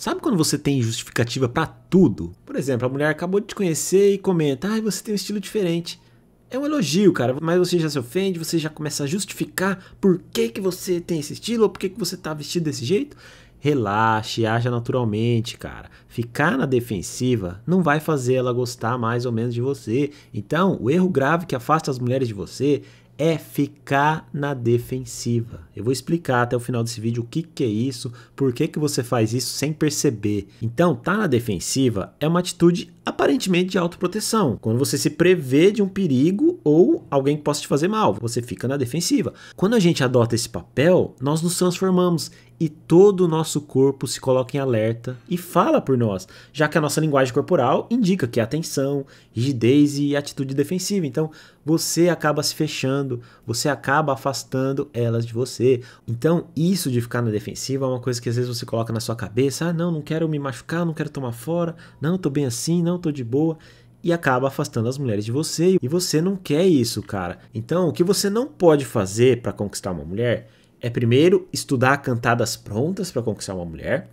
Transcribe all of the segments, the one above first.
Sabe quando você tem justificativa para tudo? Por exemplo, a mulher acabou de te conhecer e comenta: "Ai, ah, você tem um estilo diferente". É um elogio, cara, mas você já se ofende, você já começa a justificar por que, que você tem esse estilo ou por que, que você tá vestido desse jeito. Relaxe, haja naturalmente, cara. Ficar na defensiva não vai fazer ela gostar mais ou menos de você. Então, o erro grave que afasta as mulheres de você é ficar na defensiva. Eu vou explicar até o final desse vídeo o que, que é isso, por que, que você faz isso sem perceber. Então, tá na defensiva é uma atitude aparentemente de autoproteção. Quando você se prevê de um perigo ou alguém que possa te fazer mal, você fica na defensiva. Quando a gente adota esse papel, nós nos transformamos e todo o nosso corpo se coloca em alerta e fala por nós, já que a nossa linguagem corporal indica que é atenção, rigidez e atitude defensiva. Então, você acaba se fechando, você acaba afastando elas de você. Então, isso de ficar na defensiva é uma coisa que às vezes você coloca na sua cabeça: ah, não, não quero me machucar, não quero tomar fora, não, tô bem assim, não, tô de boa e acaba afastando as mulheres de você. E você não quer isso, cara. Então, o que você não pode fazer para conquistar uma mulher é primeiro estudar cantadas prontas para conquistar uma mulher.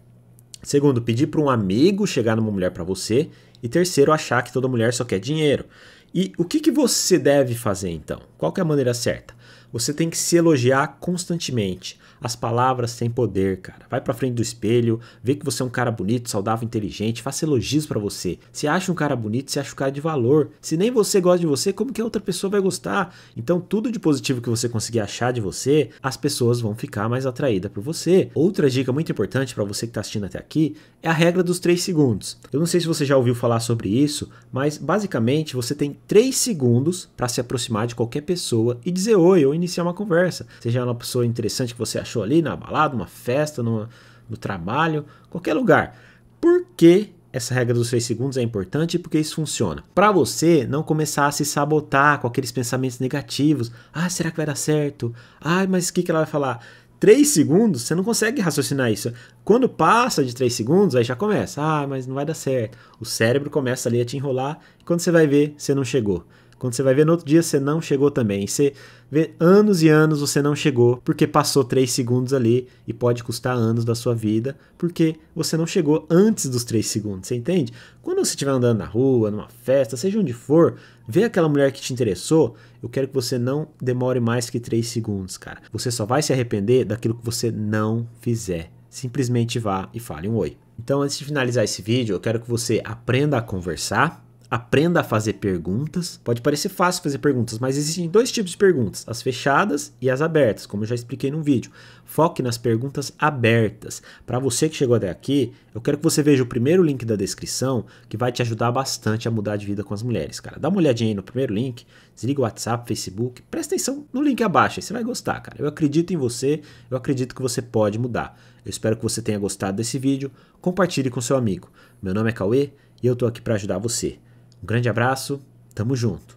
Segundo, pedir para um amigo chegar numa mulher para você. E terceiro, achar que toda mulher só quer dinheiro. E o que, que você deve fazer então? Qual é a maneira certa? Você tem que se elogiar constantemente. As palavras têm poder, cara. Vai pra frente do espelho, vê que você é um cara bonito, saudável, inteligente, faça elogios para você. Se acha um cara bonito, se acha um cara de valor. Se nem você gosta de você, como que a outra pessoa vai gostar? Então, tudo de positivo que você conseguir achar de você, as pessoas vão ficar mais atraídas por você. Outra dica muito importante para você que tá assistindo até aqui é a regra dos 3 segundos. Eu não sei se você já ouviu falar sobre isso, mas basicamente você tem 3 segundos para se aproximar de qualquer pessoa e dizer oi ou iniciar uma conversa. Seja uma pessoa interessante que você achou ali na balada, numa festa, numa, no trabalho, qualquer lugar. Por que essa regra dos 6 segundos é importante porque isso funciona. Para você não começar a se sabotar com aqueles pensamentos negativos. Ah, será que vai dar certo? Ah, mas o que, que ela vai falar? 3 segundos, você não consegue raciocinar isso. Quando passa de 3 segundos, aí já começa. Ah, mas não vai dar certo. O cérebro começa ali a te enrolar e quando você vai ver, você não chegou. Quando você vai ver no outro dia, você não chegou também. Você vê anos e anos você não chegou porque passou 3 segundos ali e pode custar anos da sua vida porque você não chegou antes dos 3 segundos, você entende? Quando você estiver andando na rua, numa festa, seja onde for, vê aquela mulher que te interessou, eu quero que você não demore mais que 3 segundos, cara. Você só vai se arrepender daquilo que você não fizer. Simplesmente vá e fale um oi. Então, antes de finalizar esse vídeo, eu quero que você aprenda a conversar Aprenda a fazer perguntas. Pode parecer fácil fazer perguntas, mas existem dois tipos de perguntas: as fechadas e as abertas, como eu já expliquei num vídeo. Foque nas perguntas abertas. Para você que chegou até aqui, eu quero que você veja o primeiro link da descrição, que vai te ajudar bastante a mudar de vida com as mulheres, cara. Dá uma olhadinha aí no primeiro link, desliga o WhatsApp, Facebook, presta atenção no link abaixo, aí você vai gostar, cara. Eu acredito em você, eu acredito que você pode mudar. Eu espero que você tenha gostado desse vídeo. Compartilhe com seu amigo. Meu nome é Cauê e eu estou aqui para ajudar você. Um grande abraço, tamo junto.